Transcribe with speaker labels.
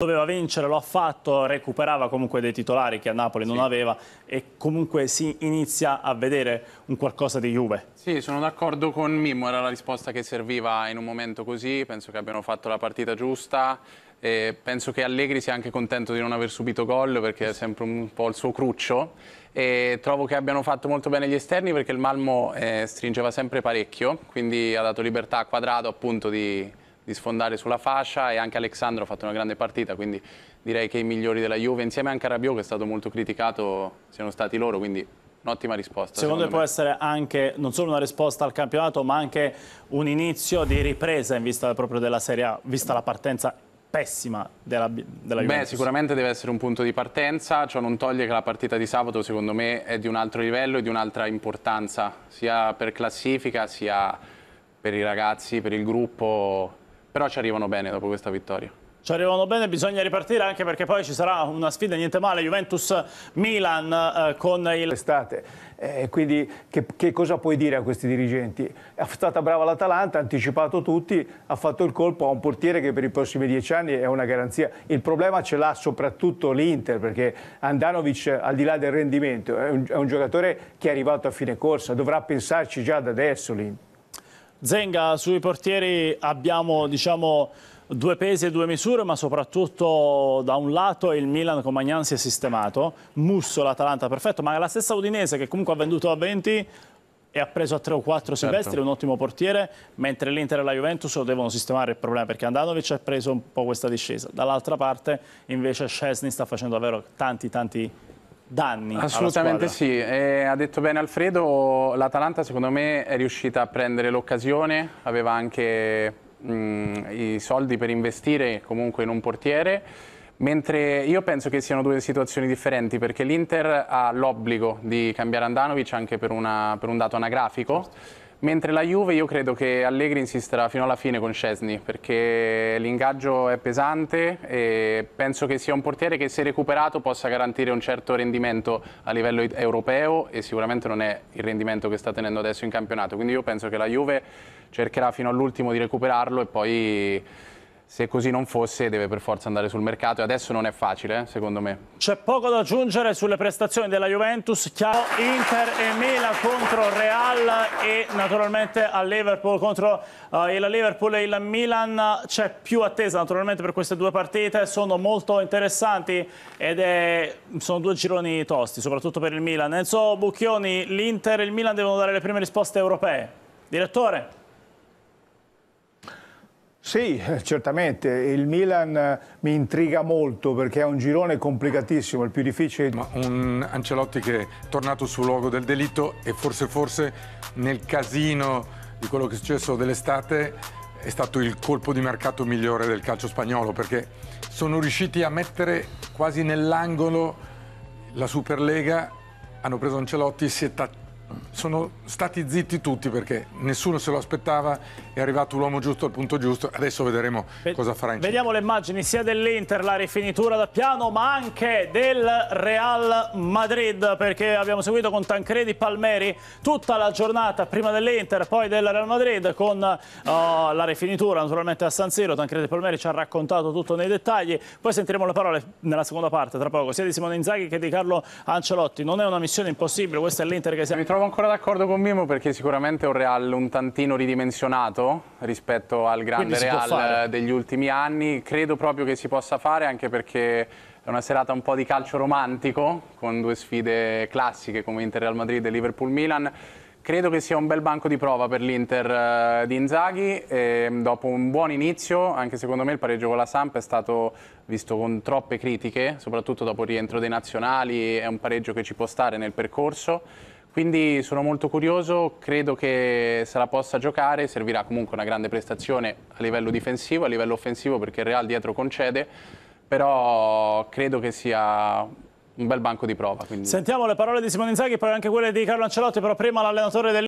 Speaker 1: Doveva vincere, lo ha fatto, recuperava comunque dei titolari che a Napoli non aveva e comunque si inizia a vedere un qualcosa di Juve.
Speaker 2: Sì, sono d'accordo con Mimmo, era la risposta che serviva in un momento così, penso che abbiano fatto la partita giusta. E penso che Allegri sia anche contento di non aver subito gol perché è sempre un po' il suo cruccio e trovo che abbiano fatto molto bene gli esterni perché il Malmo eh, stringeva sempre parecchio quindi ha dato libertà a Quadrado appunto di di sfondare sulla fascia e anche Alexandro ha fatto una grande partita, quindi direi che i migliori della Juve, insieme anche a Rabiot che è stato molto criticato, siano stati loro, quindi Un'ottima risposta. Secondo, secondo me può
Speaker 1: essere anche non solo una risposta al campionato, ma anche un inizio di ripresa in vista proprio della Serie A, vista la partenza pessima della,
Speaker 2: della Juventus. Beh, sicuramente deve essere un punto di partenza, ciò non toglie che la partita di sabato secondo me è di un altro livello e di un'altra importanza, sia per classifica, sia per i ragazzi, per il gruppo, però ci arrivano bene dopo questa vittoria.
Speaker 1: Ci arrivano bene, bisogna ripartire anche perché poi ci sarà una sfida niente male, Juventus-Milan eh, con il... Estate. Eh, quindi che, che, cosa puoi dire a questi dirigenti? È stata brava l'Atalanta, ha anticipato tutti, ha fatto il colpo a un portiere che per i prossimi dieci anni è una garanzia. Il problema ce l'ha soprattutto l'Inter perché Andanovic al di là del rendimento è un, è un giocatore che è arrivato a fine corsa, dovrà pensarci già da adesso l'Inter. Zenga, sui portieri abbiamo diciamo, due pesi e due misure, ma soprattutto da un lato il Milan con Magnan si è sistemato, Musso l'Atalanta perfetto, ma la stessa Udinese che comunque ha venduto a 20 e ha preso a 3 o 4 certo. Silvestri, certo. un ottimo portiere, mentre l'Inter e la Juventus lo devono sistemare il problema perché Andanovic ha preso un po' questa discesa. Dall'altra parte invece Scesni sta facendo davvero tanti tanti danni. Assolutamente sì,
Speaker 2: e ha detto bene Alfredo, l'Atalanta secondo me è riuscita a prendere l'occasione, aveva anche mh, mm, i soldi per investire comunque in un portiere. Mentre io penso che siano due situazioni differenti perché l'Inter ha l'obbligo di cambiare Andanovic anche per, una, per un dato anagrafico. Certo Mentre la Juve io credo che Allegri insisterà fino alla fine con Cesni perché l'ingaggio è pesante e penso che sia un portiere che se recuperato possa garantire un certo rendimento a livello europeo e sicuramente non è il rendimento che sta tenendo adesso in campionato. Quindi io penso che la Juve cercherà fino all'ultimo di recuperarlo e poi se così non fosse deve per forza andare sul mercato e adesso non è facile, eh, secondo me.
Speaker 1: C'è poco da aggiungere sulle prestazioni della Juventus, chiaro Inter e Milan contro Real e naturalmente a Liverpool contro uh, il Liverpool e il Milan c'è più attesa naturalmente per queste due partite, sono molto interessanti ed è... sono due gironi tosti, soprattutto per il Milan. Enzo Bucchioni, l'Inter e il Milan devono dare le prime risposte europee. Direttore? Sì, eh, certamente. Il Milan eh, mi intriga molto perché è un girone complicatissimo, il più difficile. Ma
Speaker 2: un Ancelotti che è tornato sul luogo del delitto e forse forse nel casino di quello che è successo dell'estate è stato il colpo di mercato migliore del calcio spagnolo perché sono riusciti a mettere quasi nell'angolo la Superlega, hanno preso Ancelotti, si è tattato sono stati zitti tutti perché nessuno se lo aspettava, è arrivato l'uomo giusto al punto giusto, adesso vedremo Be cosa farà in Vediamo le immagini sia dell'Inter, la
Speaker 1: rifinitura da piano, ma anche del Real Madrid, perché abbiamo seguito con Tancredi Palmeri tutta la giornata prima dell'Inter, poi del Real Madrid, con uh, la rifinitura naturalmente a San Siro, Tancredi Palmeri ci ha raccontato tutto nei dettagli, poi sentiremo le parole nella seconda parte, tra poco, sia di Simone Inzaghi che di Carlo Ancelotti, non è una missione impossibile,
Speaker 2: questa è l'Inter che si... Mi trovo ancora ancora d'accordo con Mimo perché sicuramente è un Real un tantino ridimensionato rispetto al grande Real degli ultimi anni. Credo proprio che si possa fare anche perché è una serata un po' di calcio romantico con due sfide classiche come Inter-Real Madrid e Liverpool-Milan. Credo che sia un bel banco di prova per l'Inter eh, di Inzaghi, e ehm, dopo un buon inizio, anche secondo me il pareggio con la Samp è stato visto con troppe critiche, soprattutto dopo il rientro dei nazionali, è un pareggio che ci può stare nel percorso. Quindi sono molto curioso, credo che se la possa giocare, servirà comunque una grande prestazione a livello difensivo, a livello offensivo perché il Real dietro concede, però credo che sia un bel banco di prova. Quindi.
Speaker 1: Sentiamo le parole di Simone Inzaghi, poi anche quelle di Carlo Ancelotti, però prima l'allenatore del